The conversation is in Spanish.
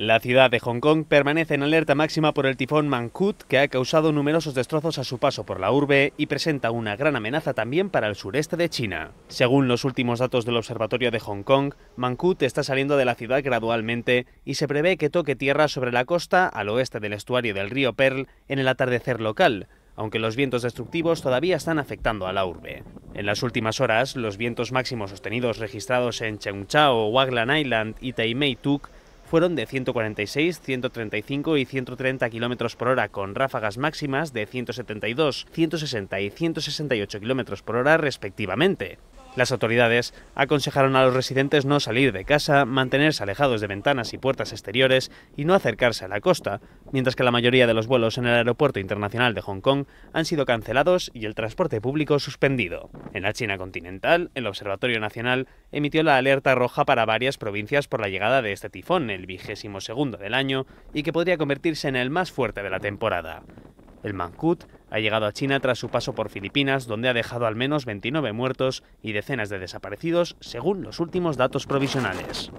La ciudad de Hong Kong permanece en alerta máxima por el tifón mankut que ha causado numerosos destrozos a su paso por la urbe y presenta una gran amenaza también para el sureste de China. Según los últimos datos del Observatorio de Hong Kong, mankut está saliendo de la ciudad gradualmente y se prevé que toque tierra sobre la costa al oeste del estuario del río Pearl en el atardecer local, aunque los vientos destructivos todavía están afectando a la urbe. En las últimas horas, los vientos máximos sostenidos registrados en chao Waglan Island y Mei Tuk fueron de 146, 135 y 130 km por hora, con ráfagas máximas de 172, 160 y 168 km por hora respectivamente. Las autoridades aconsejaron a los residentes no salir de casa, mantenerse alejados de ventanas y puertas exteriores y no acercarse a la costa, mientras que la mayoría de los vuelos en el aeropuerto internacional de Hong Kong han sido cancelados y el transporte público suspendido. En la China continental, el Observatorio Nacional emitió la alerta roja para varias provincias por la llegada de este tifón, el vigésimo segundo del año, y que podría convertirse en el más fuerte de la temporada. El Mancut ha llegado a China tras su paso por Filipinas, donde ha dejado al menos 29 muertos y decenas de desaparecidos, según los últimos datos provisionales.